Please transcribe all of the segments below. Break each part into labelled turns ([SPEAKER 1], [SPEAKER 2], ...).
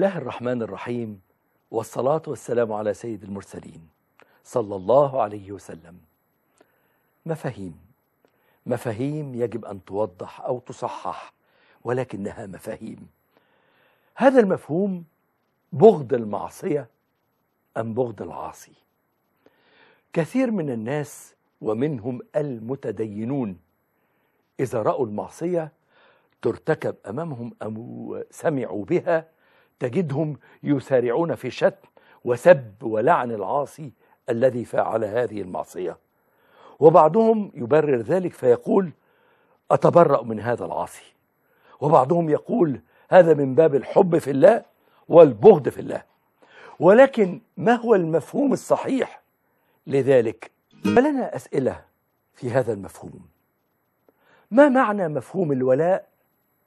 [SPEAKER 1] الله الرحمن الرحيم والصلاة والسلام على سيد المرسلين صلى الله عليه وسلم مفاهيم مفاهيم يجب أن توضح أو تصحح ولكنها مفاهيم هذا المفهوم بغض المعصية أم بغض العاصي كثير من الناس ومنهم المتدينون إذا رأوا المعصية ترتكب أمامهم أو سمعوا بها تجدهم يسارعون في شتم وسب ولعن العاصي الذي فعل هذه المعصية وبعضهم يبرر ذلك فيقول أتبرأ من هذا العاصي وبعضهم يقول هذا من باب الحب في الله والبغض في الله ولكن ما هو المفهوم الصحيح لذلك فلنا أسئلة في هذا المفهوم ما معنى مفهوم الولاء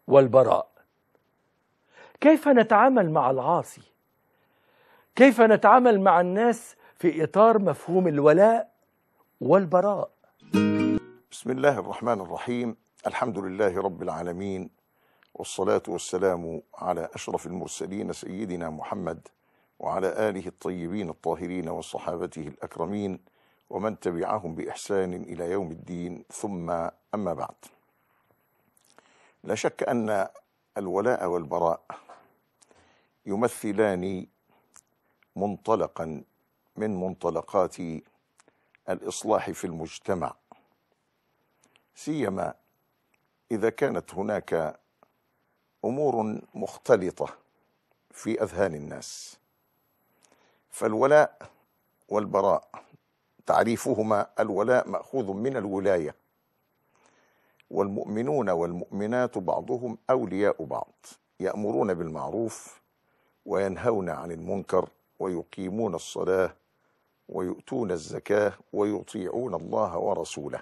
[SPEAKER 1] والبراء كيف نتعامل مع العاصي كيف نتعامل مع الناس في اطار مفهوم الولاء والبراء بسم الله الرحمن الرحيم
[SPEAKER 2] الحمد لله رب العالمين والصلاه والسلام على اشرف المرسلين سيدنا محمد وعلى اله الطيبين الطاهرين وصحابته الاكرمين ومن تبعهم باحسان الى يوم الدين ثم اما بعد لا شك ان الولاء والبراء يمثلان منطلقا من منطلقات الاصلاح في المجتمع سيما اذا كانت هناك امور مختلطه في اذهان الناس فالولاء والبراء تعريفهما الولاء ماخوذ من الولايه والمؤمنون والمؤمنات بعضهم اولياء بعض يامرون بالمعروف وينهون عن المنكر ويقيمون الصلاة ويؤتون الزكاة ويطيعون الله ورسوله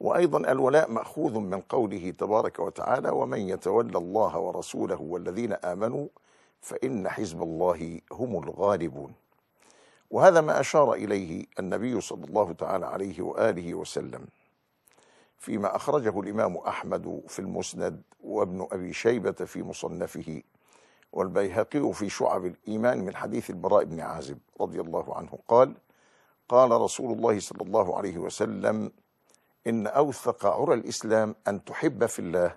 [SPEAKER 2] وأيضا الولاء مأخوذ من قوله تبارك وتعالى ومن يتولى الله ورسوله والذين آمنوا فإن حزب الله هم الغالبون وهذا ما أشار إليه النبي صلى الله تعالى عليه وآله وسلم فيما أخرجه الإمام أحمد في المسند وابن أبي شيبة في مصنفه والبيهقي في شعب الإيمان من حديث البراء بن عازب رضي الله عنه قال قال رسول الله صلى الله عليه وسلم إن أوثق عرى الإسلام أن تحب في الله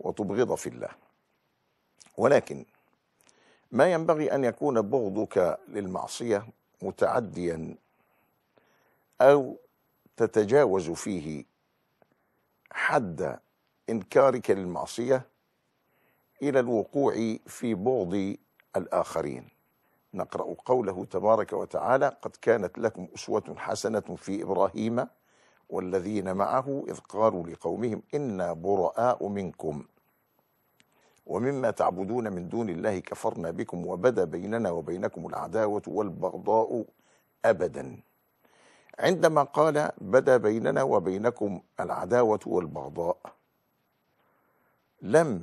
[SPEAKER 2] وتبغض في الله ولكن ما ينبغي أن يكون بغضك للمعصية متعديا أو تتجاوز فيه حد إنكارك للمعصية إلى الوقوع في بغض الآخرين نقرأ قوله تبارك وتعالى قد كانت لكم أسوة حسنة في إبراهيم والذين معه إذ قالوا لقومهم إنا براء منكم ومما تعبدون من دون الله كفرنا بكم وبدا بيننا وبينكم العداوة والبغضاء أبدا عندما قال بدا بيننا وبينكم العداوة والبغضاء لم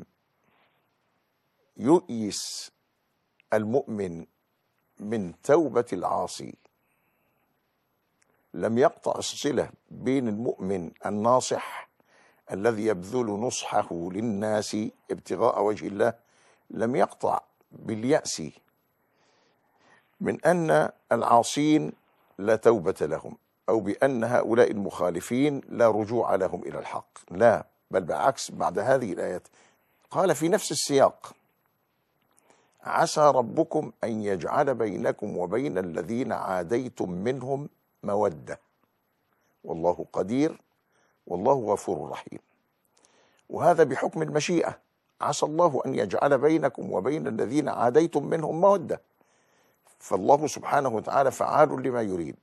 [SPEAKER 2] يؤيس المؤمن من توبة العاصي لم يقطع الصلة بين المؤمن الناصح الذي يبذل نصحه للناس ابتغاء وجه الله لم يقطع باليأس من أن العاصين لا توبة لهم أو بأن هؤلاء المخالفين لا رجوع لهم إلى الحق لا بل بالعكس بعد هذه الآيات قال في نفس السياق عسى ربكم أن يجعل بينكم وبين الذين عاديتم منهم مودة والله قدير والله غفور رحيم وهذا بحكم المشيئة عسى الله أن يجعل بينكم وبين الذين عاديتم منهم مودة فالله سبحانه وتعالى فعال لما يريد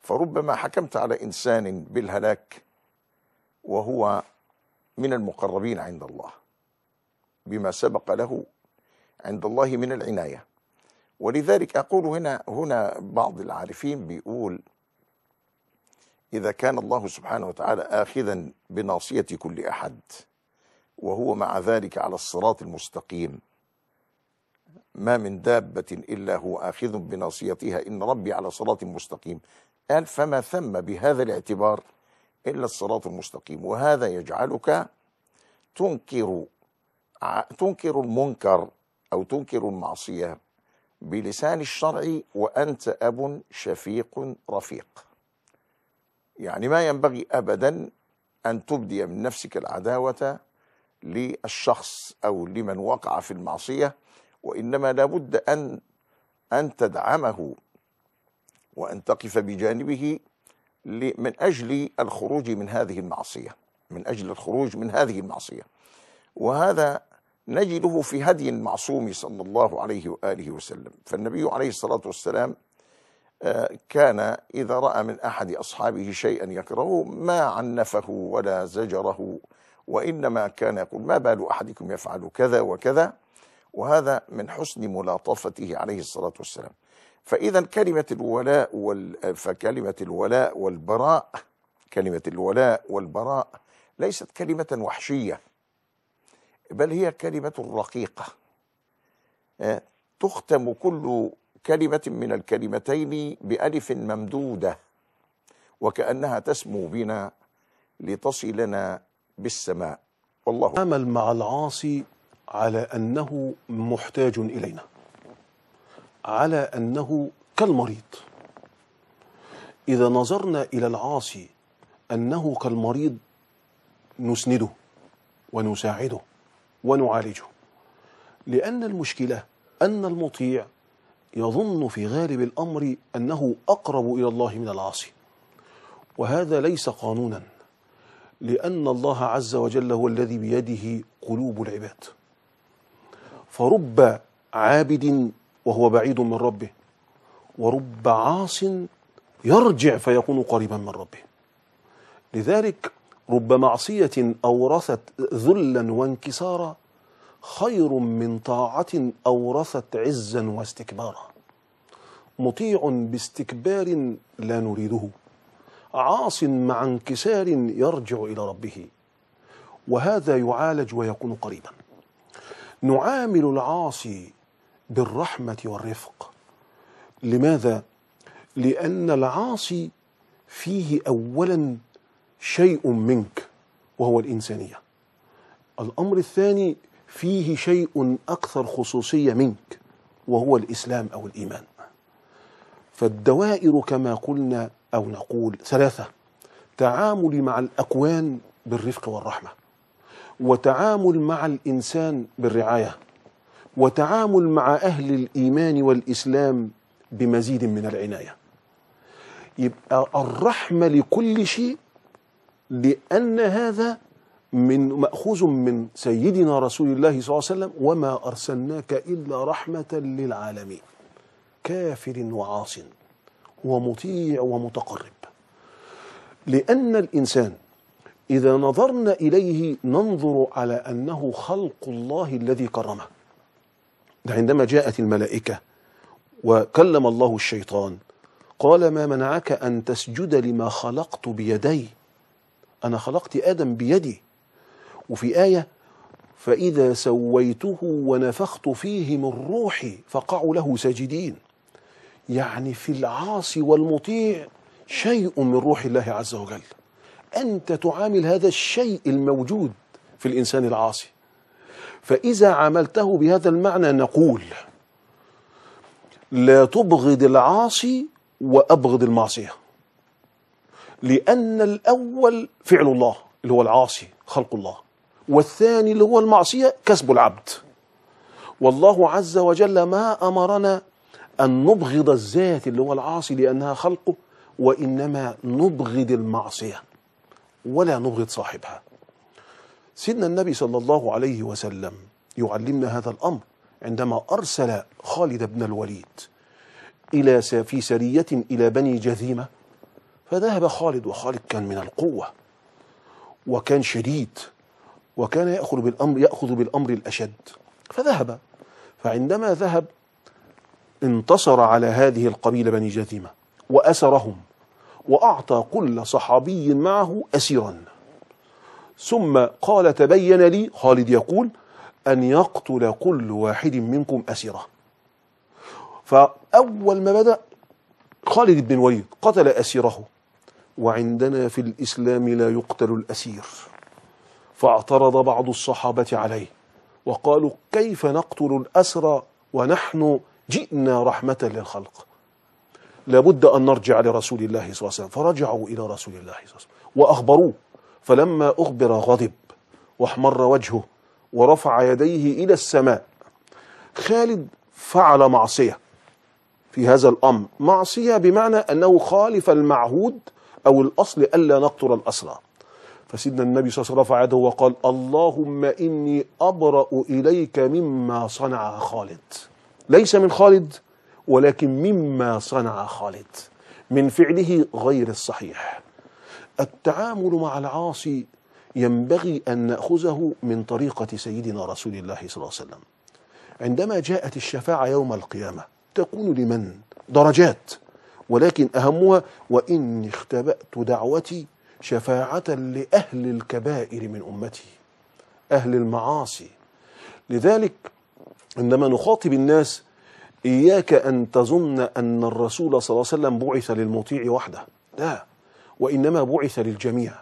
[SPEAKER 2] فربما حكمت على إنسان بالهلاك وهو من المقربين عند الله بما سبق له عند الله من العناية ولذلك أقول هنا هنا بعض العارفين بيقول إذا كان الله سبحانه وتعالى آخذا بناصية كل أحد وهو مع ذلك على الصراط المستقيم ما من دابة إلا هو آخذ بناصيتها إن ربي على صراط مستقيم قال فما ثم بهذا الاعتبار إلا الصراط المستقيم وهذا يجعلك تنكر تنكر المنكر أو تنكر المعصية بلسان الشرع وأنت أب شفيق رفيق يعني ما ينبغي أبدا أن تبدي من نفسك العداوة للشخص أو لمن وقع في المعصية وإنما لابد أن أن تدعمه وأن تقف بجانبه من أجل الخروج من هذه المعصية من أجل الخروج من هذه المعصية وهذا نجده في هدي المعصوم صلى الله عليه وآله وسلم فالنبي عليه الصلاة والسلام آه، كان إذا رأى من أحد أصحابه شيئا يكرهه ما عنفه ولا زجره وإنما كان يقول ما بال أحدكم يفعل كذا وكذا وهذا من حسن ملاطفته عليه الصلاة والسلام فإذا كلمة الولاء وال... فكلمة الولاء والبراء كلمة الولاء والبراء ليست كلمة وحشية بل هي كلمة رقيقة آه، تختم كل كلمة من الكلمتين بألف ممدودة وكأنها تسمو بنا لتصلنا بالسماء والله عمل مع العاصي على أنه محتاج
[SPEAKER 3] إلينا على أنه كالمريض إذا نظرنا إلى العاصي أنه كالمريض نسنده ونساعده ونعالجه لأن المشكلة أن المطيع يظن في غالب الأمر أنه أقرب إلى الله من العاصي وهذا ليس قانونا لأن الله عز وجل هو الذي بيده قلوب العباد فرب عابد وهو بعيد من ربه ورب عاص يرجع فيكون قريبا من ربه لذلك رب معصية أورثت ذلا وانكسارا خير من طاعة أورثت عزا واستكبارا مطيع باستكبار لا نريده عاص مع انكسار يرجع إلى ربه وهذا يعالج ويكون قريبا نعامل العاصي بالرحمة والرفق لماذا؟ لأن العاصي فيه أولا شيء منك وهو الإنسانية الأمر الثاني فيه شيء أكثر خصوصية منك وهو الإسلام أو الإيمان فالدوائر كما قلنا أو نقول ثلاثة تعامل مع الأكوان بالرفق والرحمة وتعامل مع الإنسان بالرعاية وتعامل مع أهل الإيمان والإسلام بمزيد من العناية يبقى الرحمة لكل شيء لأن هذا من مأخوذ من سيدنا رسول الله صلى الله عليه وسلم وما أرسلناك إلا رحمة للعالمين كافر وعاص ومطيع ومتقرب لأن الإنسان إذا نظرنا إليه ننظر على أنه خلق الله الذي كرمه ده عندما جاءت الملائكة وكلم الله الشيطان قال ما منعك أن تسجد لما خلقت بيدي أنا خلقت آدم بيدي وفي آية فإذا سويته ونفخت فيه من روحي فقعوا له ساجدين يعني في العاصي والمطيع شيء من روح الله عز وجل أنت تعامل هذا الشيء الموجود في الإنسان العاصي فإذا عاملته بهذا المعنى نقول لا تبغض العاصي وأبغض المعصية لأن الأول فعل الله اللي هو العاصي خلق الله والثاني اللي هو المعصية كسب العبد والله عز وجل ما أمرنا أن نبغض الذات اللي هو العاصي لأنها خلقه وإنما نبغض المعصية ولا نبغض صاحبها سيدنا النبي صلى الله عليه وسلم يعلمنا هذا الأمر عندما أرسل خالد بن الوليد إلى في سرية إلى بني جذيمة فذهب خالد وخالد كان من القوة وكان شديد وكان يأخذ بالأمر يأخذ بالأمر الأشد فذهب فعندما ذهب انتصر على هذه القبيلة بني جثيمة وأسرهم وأعطى كل صحابي معه أسيرا ثم قال تبين لي خالد يقول أن يقتل كل واحد منكم أسيرة فأول ما بدأ خالد بن الوليد قتل أسيره وعندنا في الإسلام لا يقتل الأسير فاعترض بعض الصحابة عليه وقالوا كيف نقتل الأسرى ونحن جئنا رحمة للخلق لابد أن نرجع لرسول الله صلى الله عليه وسلم فرجعوا إلى رسول الله صلى الله عليه وسلم وأخبروه فلما أخبر غضب واحمر وجهه ورفع يديه إلى السماء خالد فعل معصية في هذا الأمر معصية بمعنى أنه خالف المعهود أو الأصل ألا نقتل الأسرى فسيدنا النبي صلى الله عليه وسلم رفع يده وقال اللهم إني أبرأ إليك مما صنع خالد ليس من خالد ولكن مما صنع خالد من فعله غير الصحيح التعامل مع العاصي ينبغي أن نأخذه من طريقة سيدنا رسول الله صلى الله عليه وسلم عندما جاءت الشفاعة يوم القيامة تكون لمن؟ درجات ولكن أهمها وإني اختبأت دعوتي شفاعة لأهل الكبائر من أمتي أهل المعاصي لذلك عندما نخاطب الناس إياك أن تظن أن الرسول صلى الله عليه وسلم بعث للمطيع وحده لا وإنما بعث للجميع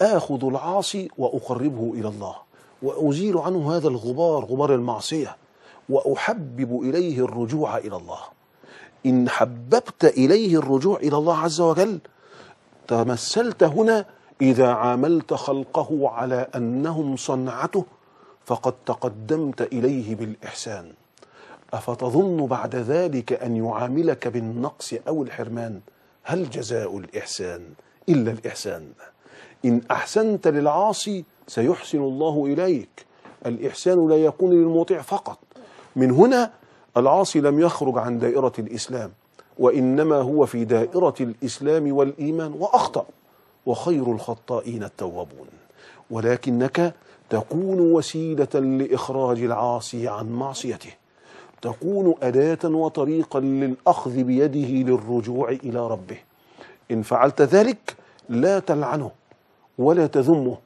[SPEAKER 3] آخذ العاصي وأقربه إلى الله وأزيل عنه هذا الغبار غبار المعصية وأحبب إليه الرجوع إلى الله إن حببت إليه الرجوع إلى الله عز وجل تمثلت هنا إذا عاملت خلقه على أنهم صنعته فقد تقدمت إليه بالإحسان أفتظن بعد ذلك أن يعاملك بالنقص أو الحرمان هل جزاء الإحسان إلا الإحسان إن أحسنت للعاصي سيحسن الله إليك الإحسان لا يكون للمطيع فقط من هنا العاصي لم يخرج عن دائرة الإسلام وإنما هو في دائرة الإسلام والإيمان وأخطأ وخير الخطائين التوابون ولكنك تكون وسيلة لإخراج العاصي عن معصيته تكون أداة وطريقا للأخذ بيده للرجوع إلى ربه إن فعلت ذلك لا تلعنه ولا تذمه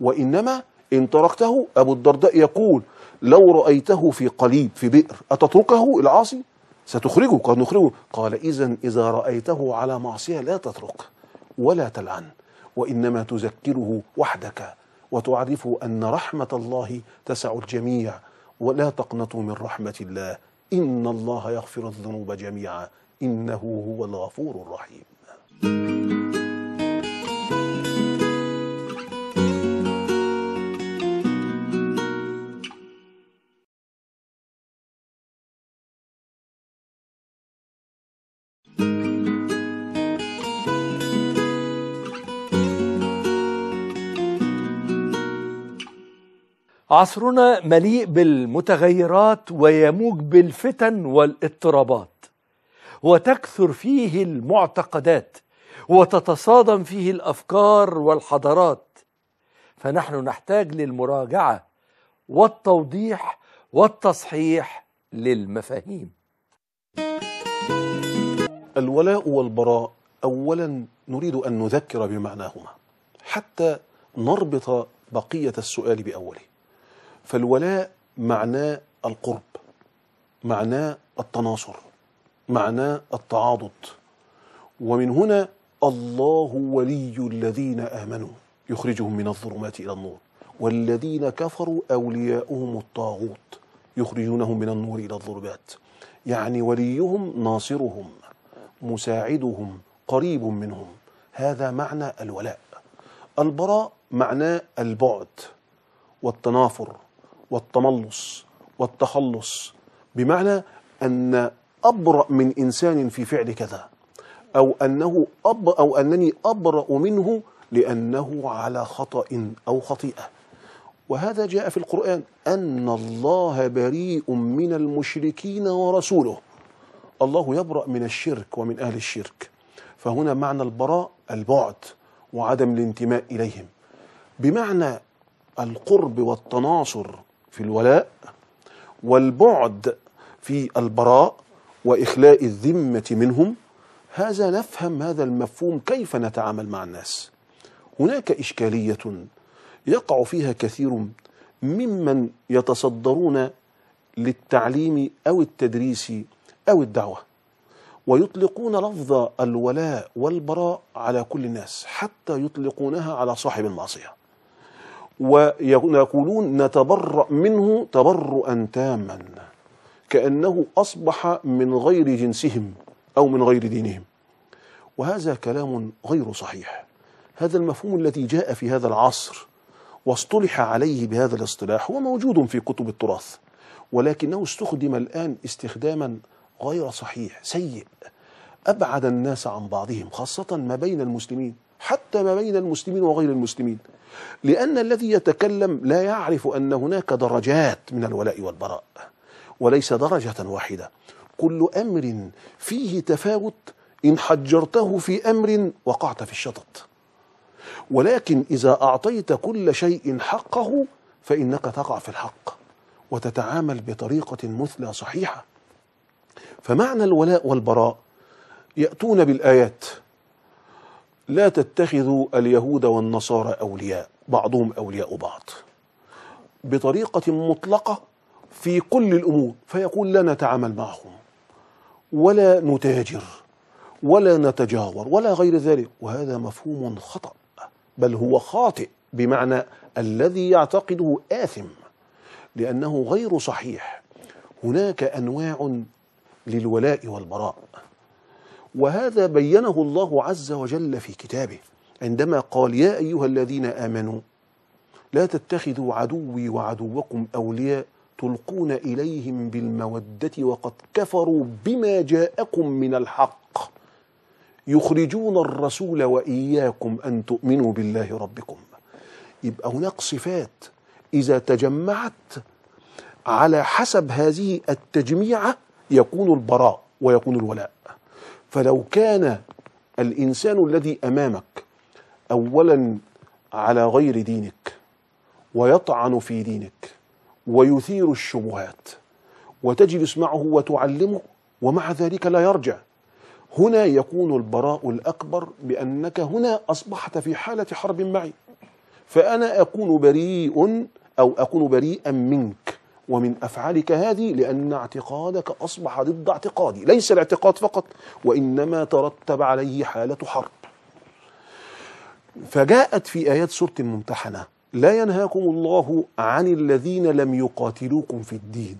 [SPEAKER 3] وإنما إن تركته أبو الدرداء يقول لو رأيته في قليب في بئر أتتركه العاصي ستخرجه قد نخرجه قال إذا إذا رأيته على معصية لا تترك ولا تلعن وإنما تذكره وحدك وتعرفه أن رحمة الله تسع الجميع ولا تقنطوا من رحمة الله إن الله يغفر الذنوب جميعا إنه هو الغفور الرحيم
[SPEAKER 1] عصرنا مليء بالمتغيرات ويموج بالفتن والاضطرابات وتكثر فيه المعتقدات وتتصادم فيه الافكار والحضارات فنحن نحتاج للمراجعه والتوضيح والتصحيح للمفاهيم الولاء والبراء
[SPEAKER 3] اولا نريد ان نذكر بمعناهما حتى نربط بقيه السؤال باوله فالولاء معناه القرب معناه التناصر معناه التعاضد ومن هنا الله ولي الذين آمنوا يخرجهم من الظلمات إلى النور والذين كفروا أولياؤهم الطاغوت يخرجونهم من النور إلى الظلمات يعني وليهم ناصرهم مساعدهم قريب منهم هذا معنى الولاء البراء معناه البعد والتنافر والتملص والتخلص بمعنى أن أبرأ من إنسان في فعل كذا أو أنه أب أو أنني أبرأ منه لأنه على خطأ أو خطيئة وهذا جاء في القرآن أن الله بريء من المشركين ورسوله الله يبرأ من الشرك ومن أهل الشرك فهنا معنى البراء البعد وعدم الانتماء إليهم بمعنى القرب والتناصر في الولاء والبعد في البراء واخلاء الذمه منهم هذا نفهم هذا المفهوم كيف نتعامل مع الناس هناك اشكاليه يقع فيها كثير ممن يتصدرون للتعليم او التدريس او الدعوه ويطلقون لفظ الولاء والبراء على كل الناس حتى يطلقونها على صاحب المعصيه ويقولون نتبرأ منه تبرؤا تاما كأنه أصبح من غير جنسهم أو من غير دينهم وهذا كلام غير صحيح هذا المفهوم الذي جاء في هذا العصر واصطلح عليه بهذا الاصطلاح هو موجود في كتب التراث ولكنه استخدم الآن استخداما غير صحيح سيء أبعد الناس عن بعضهم خاصة ما بين المسلمين حتى ما بين المسلمين وغير المسلمين لأن الذي يتكلم لا يعرف أن هناك درجات من الولاء والبراء وليس درجة واحدة كل أمر فيه تفاوت إن حجرته في أمر وقعت في الشطط ولكن إذا أعطيت كل شيء حقه فإنك تقع في الحق وتتعامل بطريقة مثلى صحيحة فمعنى الولاء والبراء يأتون بالآيات لا تتخذوا اليهود والنصارى أولياء بعضهم أولياء بعض بطريقة مطلقة في كل الأمور فيقول لا نتعامل معهم ولا نتاجر ولا نتجاور ولا غير ذلك وهذا مفهوم خطأ بل هو خاطئ بمعنى الذي يعتقده آثم لأنه غير صحيح هناك أنواع للولاء والبراء وهذا بينه الله عز وجل في كتابه عندما قال يا أيها الذين آمنوا لا تتخذوا عدوي وعدوكم أولياء تلقون إليهم بالمودة وقد كفروا بما جاءكم من الحق يخرجون الرسول وإياكم أن تؤمنوا بالله ربكم يبقى هناك صفات إذا تجمعت على حسب هذه التجميعة يكون البراء ويكون الولاء فلو كان الإنسان الذي أمامك أولا على غير دينك ويطعن في دينك ويثير الشبهات وتجلس معه وتعلمه ومع ذلك لا يرجع هنا يكون البراء الأكبر بأنك هنا أصبحت في حالة حرب معي فأنا أكون بريء أو أكون بريئا منك ومن أفعالك هذه لأن اعتقادك أصبح ضد اعتقادي ليس الاعتقاد فقط وإنما ترتب عليه حالة حرب فجاءت في آيات سورة الممتحنة لا ينهاكم الله عن الذين لم يقاتلوكم في الدين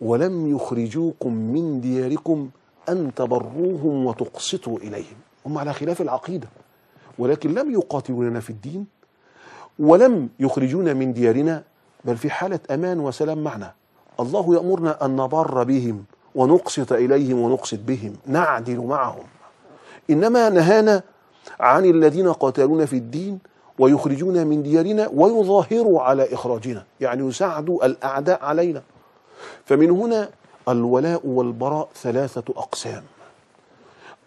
[SPEAKER 3] ولم يخرجوكم من دياركم أن تبروهم وتقسطوا إليهم هم على خلاف العقيدة ولكن لم يقاتلوننا في الدين ولم يخرجونا من ديارنا بل في حالة أمان وسلام معنا الله يأمرنا أن نبر بهم ونقسط إليهم ونقسط بهم نعدل معهم إنما نهانا عن الذين قاتلون في الدين ويخرجون من ديارنا ويظاهروا على إخراجنا يعني يساعدوا الأعداء علينا فمن هنا الولاء والبراء ثلاثة أقسام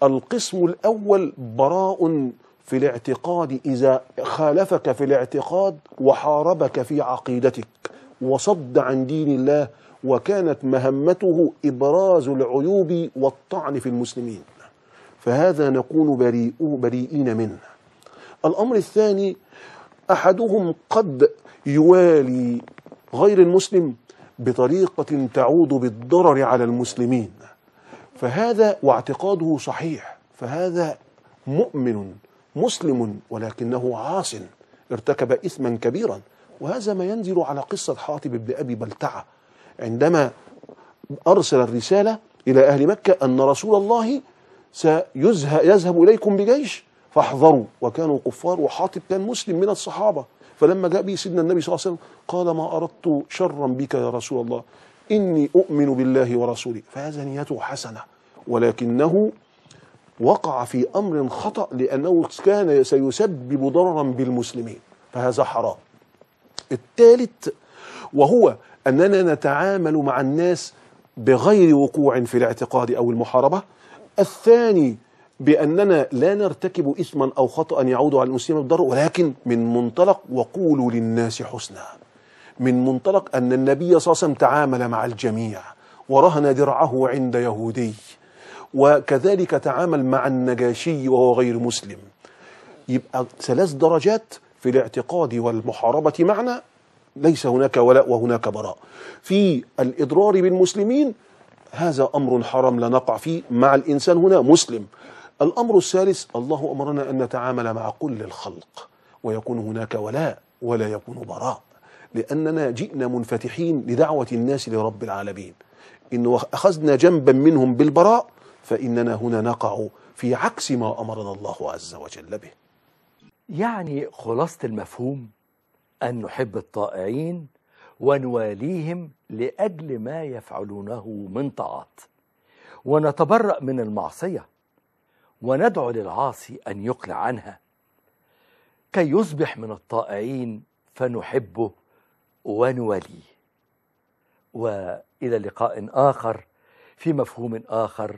[SPEAKER 3] القسم الأول براء في الاعتقاد إذا خالفك في الاعتقاد وحاربك في عقيدتك وصد عن دين الله وكانت مهمته إبراز العيوب والطعن في المسلمين فهذا نكون بريء بريئين منه الأمر الثاني أحدهم قد يوالي غير المسلم بطريقة تعود بالضرر على المسلمين فهذا واعتقاده صحيح فهذا مؤمن مسلم ولكنه عاص ارتكب إثما كبيرا وهذا ما ينزل على قصة حاطب بن أبي بلتعة عندما أرسل الرسالة إلى أهل مكة أن رسول الله سيذهب إليكم بجيش فاحذروا وكانوا كفار وحاطب كان مسلم من الصحابة فلما جاء به سيدنا النبي صلى الله عليه وسلم قال ما أردت شرا بك يا رسول الله إني أؤمن بالله ورسوله فهذا نيته حسنة ولكنه وقع في أمر خطأ لأنه كان سيسبب ضررا بالمسلمين فهذا حرام الثالث وهو أننا نتعامل مع الناس بغير وقوع في الاعتقاد أو المحاربة الثاني بأننا لا نرتكب إثما أو خطأ يعود على المسلمين بالضر ولكن من منطلق وقولوا للناس حسنا من منطلق أن النبي صلى الله عليه وسلم تعامل مع الجميع ورهن درعه عند يهودي وكذلك تعامل مع النجاشي وهو غير مسلم يبقى ثلاث درجات في الاعتقاد والمحاربة معنا ليس هناك ولاء وهناك براء في الإضرار بالمسلمين هذا أمر حرام لا نقع فيه مع الإنسان هنا مسلم الأمر الثالث الله أمرنا أن نتعامل مع كل الخلق ويكون هناك ولاء ولا يكون براء لأننا جئنا منفتحين لدعوة الناس لرب العالمين إن أخذنا جنبا منهم بالبراء فإننا هنا نقع في عكس ما أمرنا الله عز وجل به
[SPEAKER 1] يعني خلاصة المفهوم أن نحب الطائعين ونواليهم لأجل ما يفعلونه من طاعات ونتبرأ من المعصية وندعو للعاصي أن يقلع عنها كي يصبح من الطائعين فنحبه ونوليه والى لقاء اخر في مفهوم اخر